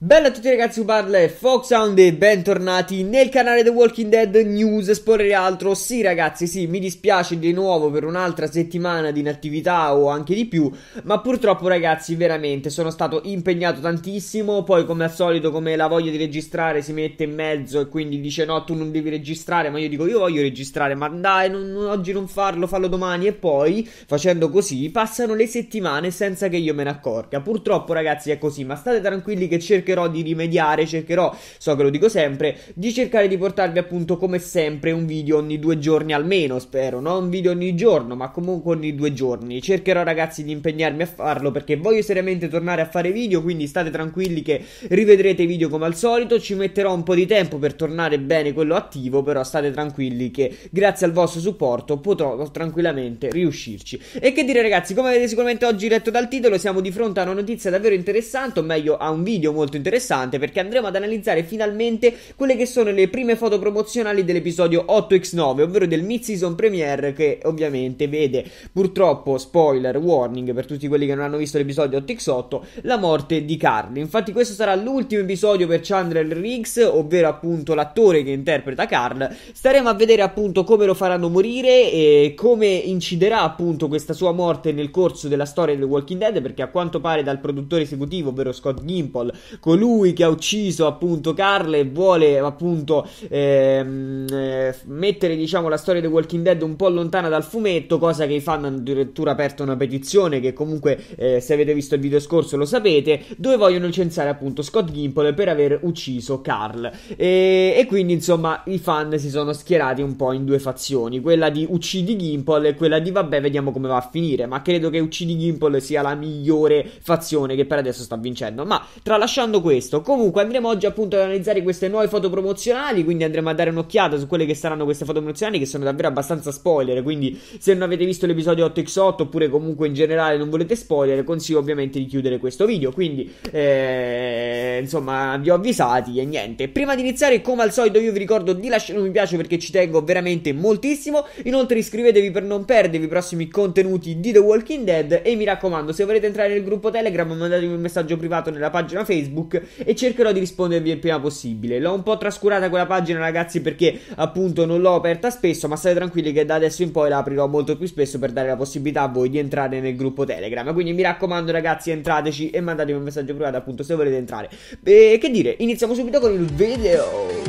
Bella a tutti ragazzi, parla è Foxhound e bentornati nel canale The Walking Dead News Esporre altro, sì ragazzi, sì, mi dispiace di nuovo per un'altra settimana di inattività o anche di più Ma purtroppo ragazzi, veramente, sono stato impegnato tantissimo Poi come al solito, come la voglia di registrare si mette in mezzo E quindi dice no, tu non devi registrare Ma io dico, io voglio registrare, ma dai, non, oggi non farlo, fallo domani E poi, facendo così, passano le settimane senza che io me ne accorga Purtroppo ragazzi è così, ma state tranquilli che cerco cercherò di rimediare, cercherò, so che lo dico sempre, di cercare di portarvi appunto come sempre un video ogni due giorni almeno, spero, non un video ogni giorno, ma comunque ogni due giorni. Cercherò ragazzi di impegnarmi a farlo perché voglio seriamente tornare a fare video, quindi state tranquilli che rivedrete i video come al solito, ci metterò un po' di tempo per tornare bene quello attivo, però state tranquilli che grazie al vostro supporto potrò tranquillamente riuscirci. E che dire ragazzi, come avete sicuramente oggi letto dal titolo, siamo di fronte a una notizia davvero interessante, o meglio a un video molto interessante perché andremo ad analizzare finalmente quelle che sono le prime foto promozionali dell'episodio 8x9, ovvero del mid-season premiere che ovviamente vede purtroppo spoiler warning per tutti quelli che non hanno visto l'episodio 8x8 la morte di Carly. Infatti questo sarà l'ultimo episodio per Chandler Riggs, ovvero appunto l'attore che interpreta Carl. Staremo a vedere appunto come lo faranno morire e come inciderà appunto questa sua morte nel corso della storia del Walking Dead perché a quanto pare dal produttore esecutivo, ovvero Scott Gimple, colui che ha ucciso appunto Carl e vuole appunto ehm, eh, mettere diciamo la storia di Walking Dead un po' lontana dal fumetto, cosa che i fan hanno addirittura aperto una petizione che comunque eh, se avete visto il video scorso lo sapete, dove vogliono licenziare appunto Scott Gimple per aver ucciso Carl. E, e, quindi insomma i fan si sono schierati un po' in due fazioni, quella di uccidi Gimple e quella di vabbè vediamo come va a finire, ma credo che uccidi Gimple sia la migliore fazione che per adesso sta vincendo. Ma tralasciando fatto questo. Comunque andremo oggi appunto ad analizzare queste nuove foto promozionali, quindi andremo a dare un'occhiata su quelle che saranno queste foto promozionali che sono davvero abbastanza spoiler, quindi se non avete visto l'episodio 8x8 oppure comunque in generale non volete spoiler, consiglio ovviamente di chiudere questo video, quindi eh, insomma vi ho avvisati e niente. Prima di iniziare come al solito io vi ricordo di lasciare un mi piace perché ci tengo veramente moltissimo, inoltre iscrivetevi per non perdervi i prossimi contenuti di The Walking Dead e mi raccomando se volete entrare nel gruppo Telegram mandatemi un messaggio privato nella pagina Facebook Facebook e cercherò di rispondervi il prima possibile. L'ho un po' trascurata quella pagina, ragazzi, perché appunto non l'ho aperta spesso, ma state tranquilli che da adesso in poi la aprirò molto più spesso per dare la possibilità a voi di entrare nel gruppo Telegram. Quindi mi raccomando, ragazzi, entrateci e mandatemi un messaggio privato appunto se volete entrare. E che dire, iniziamo subito con il video.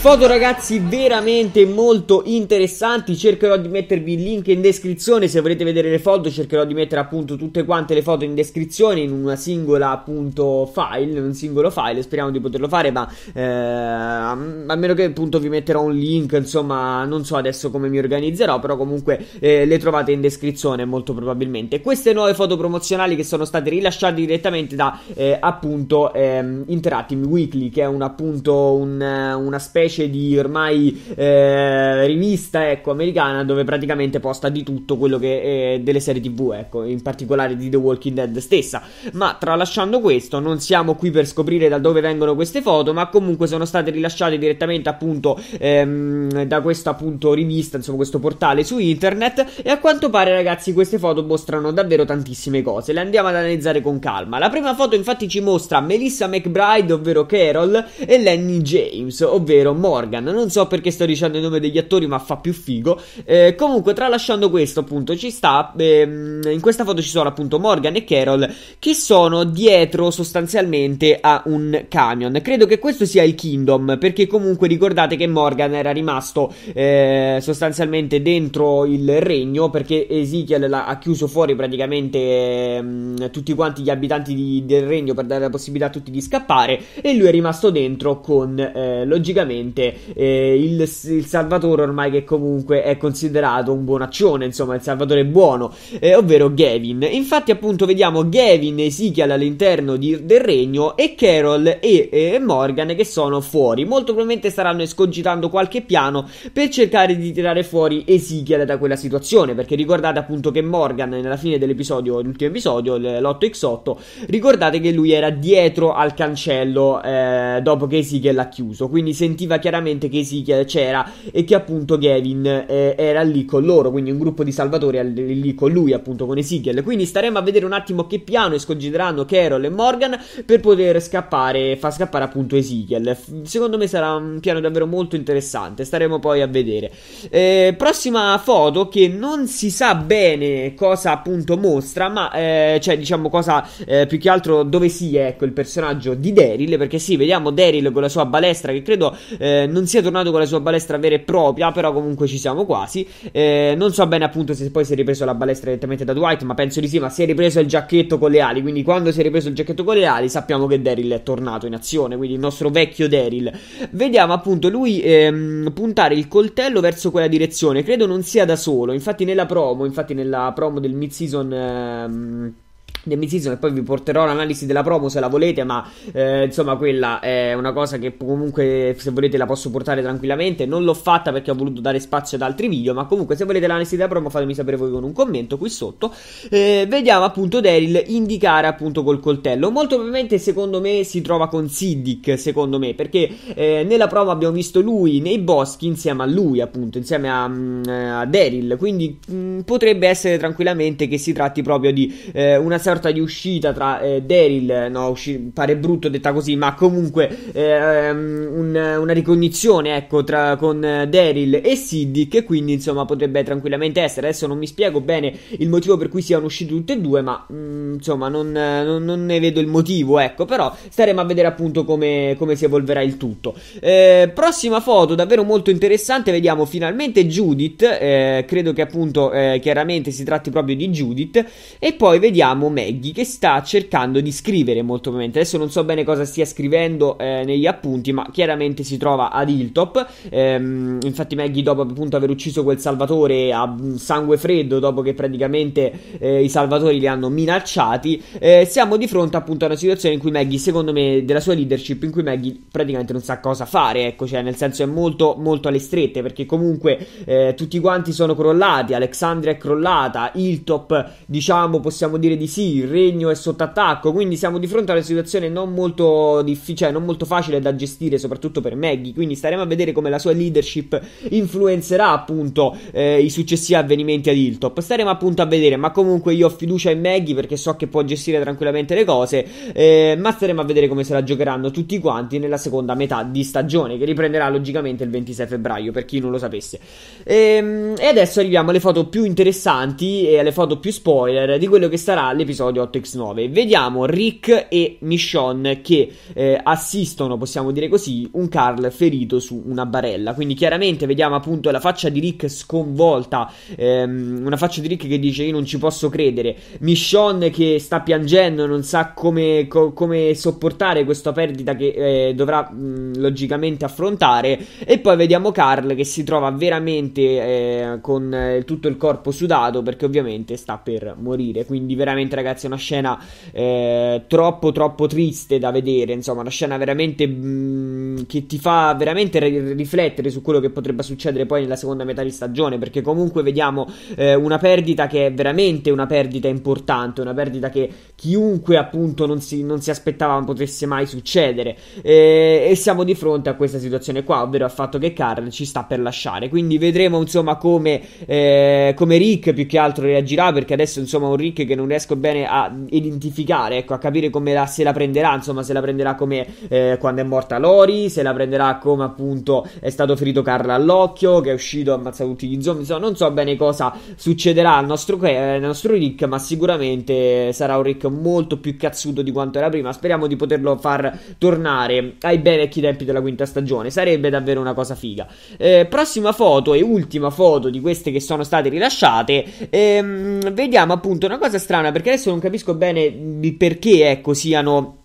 Foto ragazzi veramente molto interessanti, cercherò di mettervi il link in descrizione se volete vedere le foto, cercherò di mettere appunto tutte quante le foto in descrizione in una singola appunto file, in un singolo file, speriamo di poterlo fare, ma eh, a meno che appunto vi metterò un link, insomma non so adesso come mi organizzerò, però comunque eh, le trovate in descrizione molto probabilmente. Queste nuove foto promozionali che sono state rilasciate direttamente da eh, appunto ehm, Interactive Weekly, che è un appunto un, una specie specie di ormai eh, rivista ecco, americana dove praticamente posta di tutto quello che è delle serie tv, ecco, in particolare di The Walking Dead stessa. Ma tralasciando questo, non siamo qui per scoprire da dove vengono queste foto, ma comunque sono state rilasciate direttamente appunto ehm, da questa appunto rivista, insomma questo portale su internet e a quanto pare ragazzi queste foto mostrano davvero tantissime cose, le andiamo ad analizzare con calma. La prima foto infatti ci mostra Melissa McBride, ovvero Carol, e Lenny James, ovvero Morgan. Non so perché sto dicendo il nome degli attori, ma fa più figo. Eh, comunque, tralasciando questo, appunto, ci sta. Ehm, in questa foto ci sono appunto Morgan e Carol che sono dietro sostanzialmente a un camion. Credo che questo sia il Kingdom, perché comunque ricordate che Morgan era rimasto eh, sostanzialmente dentro il regno perché Ezekiel ha chiuso fuori praticamente eh, tutti quanti gli abitanti di, del regno per dare la possibilità a tutti di scappare e lui è rimasto dentro con eh, logicamente ovviamente eh, il, il, Salvatore ormai che comunque è considerato un buonaccione, insomma il Salvatore buono, eh, ovvero Gavin. Infatti appunto vediamo Gavin e Ezekiel all'interno di, del regno e Carol e, e, Morgan che sono fuori. Molto probabilmente staranno escogitando qualche piano per cercare di tirare fuori Ezekiel da quella situazione, perché ricordate appunto che Morgan nella fine dell'episodio, l'ultimo episodio, l'8x8, ricordate che lui era dietro al cancello eh, dopo che Ezekiel l'ha chiuso, quindi sentiva chiaramente che Ezekiel c'era e che appunto Gavin eh, era lì con loro, quindi un gruppo di salvatori è lì con lui, appunto con Ezekiel. Quindi staremo a vedere un attimo che piano escogiteranno Carol e Morgan per poter scappare, far scappare appunto Ezekiel. Secondo me sarà un piano davvero molto interessante, staremo poi a vedere. Eh, prossima foto che non si sa bene cosa appunto mostra, ma eh, cioè diciamo cosa eh, più che altro dove sia ecco il personaggio di Daryl, perché sì, vediamo Daryl con la sua balestra che credo eh, eh, non sia tornato con la sua balestra vera e propria, però comunque ci siamo quasi. Eh, non so bene appunto se poi si è ripreso la balestra direttamente da Dwight, ma penso di sì, ma si è ripreso il giacchetto con le ali, quindi quando si è ripreso il giacchetto con le ali sappiamo che Daryl è tornato in azione, quindi il nostro vecchio Daryl. Vediamo appunto lui ehm, puntare il coltello verso quella direzione, credo non sia da solo, infatti nella promo, infatti nella promo del mid-season... Ehm, del mid-season e poi vi porterò l'analisi della promo se la volete, ma eh, insomma quella è una cosa che comunque se volete la posso portare tranquillamente. Non l'ho fatta perché ho voluto dare spazio ad altri video, ma comunque se volete l'analisi della promo fatemi sapere voi con un commento qui sotto. Eh, vediamo appunto Daryl indicare appunto col coltello. Molto probabilmente secondo me si trova con Siddick, secondo me, perché eh, nella promo abbiamo visto lui nei boschi insieme a lui appunto, insieme a, mm, a Daryl, quindi mh, mm, potrebbe essere tranquillamente che si tratti proprio di eh, una una sorta di uscita tra eh, Daryl, no, usci- pare brutto detta così, ma comunque eh, un, una ricognizione, ecco, tra, con Daryl e Siddick, e quindi, insomma, potrebbe tranquillamente essere. Adesso non mi spiego bene il motivo per cui siano usciti tutti e due, ma, mh, mm, insomma, non, non, non, ne vedo il motivo, ecco, però staremo a vedere appunto come, come si evolverà il tutto. Eh, prossima foto, davvero molto interessante, vediamo finalmente Judith, eh, credo che appunto eh, chiaramente si tratti proprio di Judith, e poi vediamo Me- Maggie che sta cercando di scrivere molto probabilmente. Adesso non so bene cosa stia scrivendo eh, negli appunti, ma chiaramente si trova ad Hilltop. Ehm, infatti Maggie dopo appunto aver ucciso quel salvatore a sangue freddo, dopo che praticamente eh, i salvatori li hanno minacciati, eh, siamo di fronte appunto a una situazione in cui Maggie, secondo me, della sua leadership, in cui Maggie praticamente non sa cosa fare, ecco, cioè nel senso è molto molto alle strette perché comunque eh, tutti quanti sono crollati, Alexandria è crollata, Hilltop diciamo possiamo dire di sì il regno è sotto attacco, quindi siamo di fronte a una situazione non molto, difficile, cioè non molto facile da gestire, soprattutto per Maggie, quindi staremo a vedere come la sua leadership influenzerà appunto eh, i successivi avvenimenti ad Hilltop, staremo appunto a vedere, ma comunque io ho fiducia in Maggie perché so che può gestire tranquillamente le cose, eh, ma staremo a vedere come se la giocheranno tutti quanti nella seconda metà di stagione, che riprenderà logicamente il 26 febbraio, per chi non lo sapesse. E, ehm, e adesso arriviamo alle foto più interessanti e alle foto più spoiler di quello che sarà l'episodio episodio 8x9. Vediamo Rick e Michonne che eh, assistono, possiamo dire così, un Carl ferito su una barella. Quindi chiaramente vediamo appunto la faccia di Rick sconvolta, ehm, una faccia di Rick che dice io non ci posso credere, Michonne che sta piangendo, non sa come, co- come sopportare questa perdita che eh, dovrà mh, mm, logicamente affrontare e poi vediamo Carl che si trova veramente eh, con eh, tutto il corpo sudato perché ovviamente sta per morire. Quindi veramente ragazzi ragazzi, è una scena eh, troppo troppo triste da vedere, insomma, una scena veramente mh, mm, che ti fa veramente r- riflettere su quello che potrebbe succedere poi nella seconda metà di stagione, perché comunque vediamo eh, una perdita che è veramente una perdita importante, una perdita che chiunque appunto non si, non si aspettava potesse mai succedere eh, e siamo di fronte a questa situazione qua, ovvero al fatto che Carl ci sta per lasciare, quindi vedremo insomma come, eh, come Rick più che altro reagirà, perché adesso insomma un Rick che non riesco bene a identificare, ecco, a capire come la, se la prenderà, insomma, se la prenderà come eh, quando è morta Lori, se la prenderà come appunto è stato ferito Carla all'occhio, che è uscito, e ha ammazzato tutti gli zombie, insomma, non so bene cosa succederà al nostro, eh, nostro Rick, ma sicuramente sarà un Rick molto più cazzuto di quanto era prima, speriamo di poterlo far tornare ai bei vecchi tempi della quinta stagione, sarebbe davvero una cosa figa. Eh, prossima foto e ultima foto di queste che sono state rilasciate, ehm, vediamo appunto una cosa strana perché adesso non capisco bene perché ecco, siano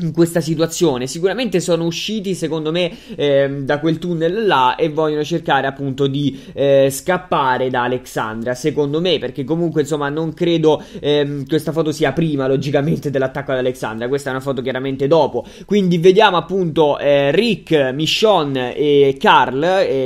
in questa situazione. Sicuramente sono usciti, secondo me, eh, da quel tunnel là e vogliono cercare appunto di eh, scappare da Alexandria. Secondo me, perché comunque insomma non credo ehm, questa foto sia prima, logicamente, dell'attacco ad Alexandria. Questa è una foto chiaramente dopo. Quindi vediamo appunto eh, Rick, Michonne e Carl,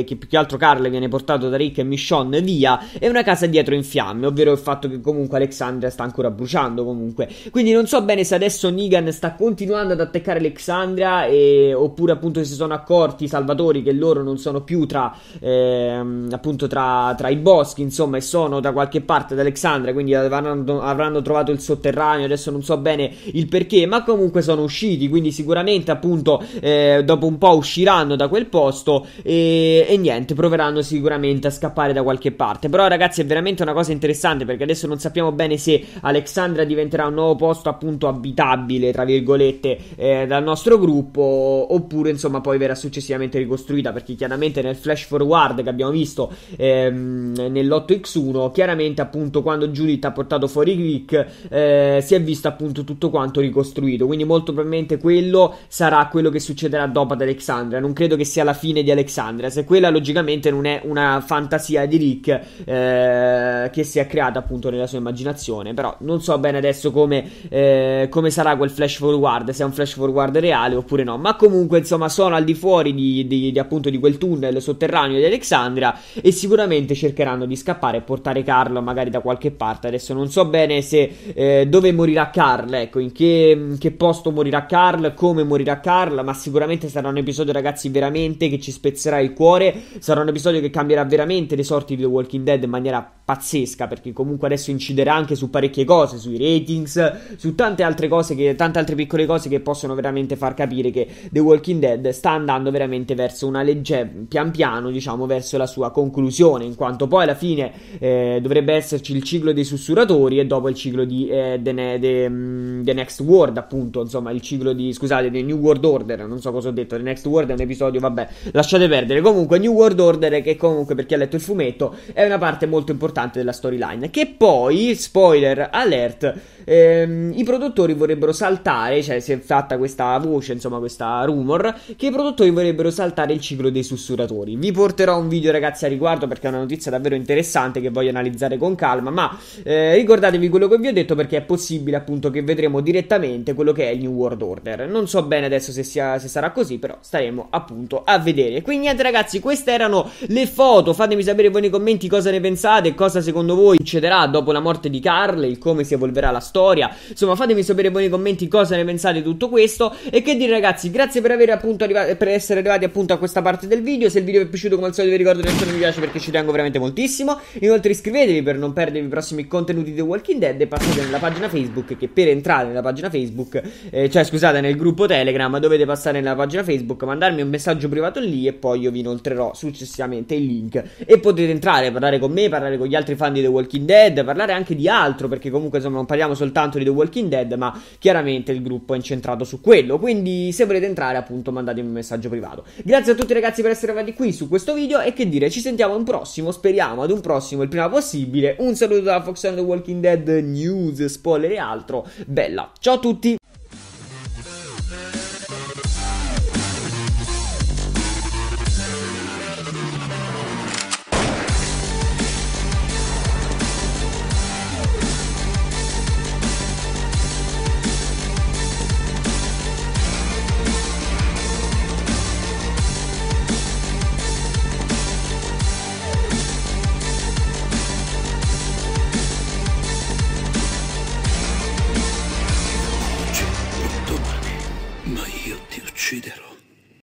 che più che altro Carl viene portato da Rick e Michonne via, e una casa dietro in fiamme, ovvero il fatto che comunque Alexandria sta ancora bruciando comunque. Quindi non so bene se adesso Negan sta continuando continuando ad attaccare Alexandria e, oppure appunto si sono accorti i salvatori che loro non sono più tra, ehm, appunto tra, tra, i boschi insomma e sono da qualche parte ad Alexandria quindi avranno, avranno, trovato il sotterraneo adesso non so bene il perché ma comunque sono usciti quindi sicuramente appunto eh, dopo un po' usciranno da quel posto e, e niente proveranno sicuramente a scappare da qualche parte però ragazzi è veramente una cosa interessante perché adesso non sappiamo bene se Alexandria diventerà un nuovo posto appunto abitabile tra virgolette direttamente eh, dal nostro gruppo oppure insomma poi verrà successivamente ricostruita perché chiaramente nel flash forward che abbiamo visto ehm, nell'8x1 chiaramente appunto quando Judith ha portato fuori Rick eh, si è visto appunto tutto quanto ricostruito quindi molto probabilmente quello sarà quello che succederà dopo ad Alexandria non credo che sia la fine di Alexandria se quella logicamente non è una fantasia di Rick eh, che si è creata appunto nella sua immaginazione però non so bene adesso come, eh, come sarà quel flash forward se è un flash forward reale oppure no. Ma comunque, insomma, sono al di fuori di, di, di, appunto di quel tunnel sotterraneo di Alexandria e sicuramente cercheranno di scappare e portare Carl magari da qualche parte. Adesso non so bene se eh, dove morirà Carl, ecco, in che, che, posto morirà Carl, come morirà Carl, ma sicuramente sarà un episodio, ragazzi, veramente che ci spezzerà il cuore. Sarà un episodio che cambierà veramente le sorti di The Walking Dead in maniera pazzesca perché comunque adesso inciderà anche su parecchie cose, sui ratings, su tante altre cose, che, tante altre piccole cose che possono veramente far capire che The Walking Dead sta andando veramente verso una legge, pian piano diciamo verso la sua conclusione, in quanto poi alla fine eh, dovrebbe esserci il ciclo dei sussurratori e dopo il ciclo di eh, the, ne- the, um, the, Next World appunto, insomma il ciclo di, scusate, The New World Order, non so cosa ho detto, The Next World è un episodio, vabbè, lasciate perdere, comunque New World Order che comunque per chi ha letto il fumetto è una parte molto importante importante della storyline. Che poi, spoiler alert ehm, i produttori vorrebbero saltare, cioè si è fatta questa voce, insomma questa rumor, che i produttori vorrebbero saltare il ciclo dei sussuratori. Vi porterò un video ragazzi a riguardo perché è una notizia davvero interessante che voglio analizzare con calma, ma eh, ricordatevi quello che vi ho detto perché è possibile appunto che vedremo direttamente quello che è il New World Order. Non so bene adesso se, sia, se sarà così, però staremo appunto a vedere. Quindi niente ragazzi, queste erano le foto, fatemi sapere voi nei commenti cosa ne pensate, cosa secondo voi succederà dopo la morte di Carl, il come si evolverà la storia storia. Insomma, fatemi sapere voi nei commenti cosa ne pensate di tutto questo. E che dire, ragazzi, grazie per, arriva- per essere arrivati appunto a questa parte del video. Se il video vi è piaciuto, come al solito, vi ricordo di lasciare un mi piace perché ci tengo veramente moltissimo. Inoltre, iscrivetevi per non perdervi i prossimi contenuti di The Walking Dead. E passate nella pagina Facebook. Che per entrare nella pagina Facebook, eh, cioè scusate, nel gruppo Telegram, dovete passare nella pagina Facebook, mandarmi un messaggio privato lì e poi io vi inoltrerò successivamente il link. E potete entrare, parlare con me, parlare con gli altri fan di The Walking Dead, parlare anche di altro perché comunque insomma non parliamo solo soltanto di The Walking Dead, ma chiaramente il gruppo è incentrato su quello. Quindi, se volete entrare, appunto, mandatemi un messaggio privato. Grazie a tutti, ragazzi, per essere arrivati qui su questo video. E che dire, ci sentiamo un prossimo. Speriamo ad un prossimo il prima possibile. Un saluto da Fox and The Walking Dead News, spoiler e altro. Bella, ciao a tutti!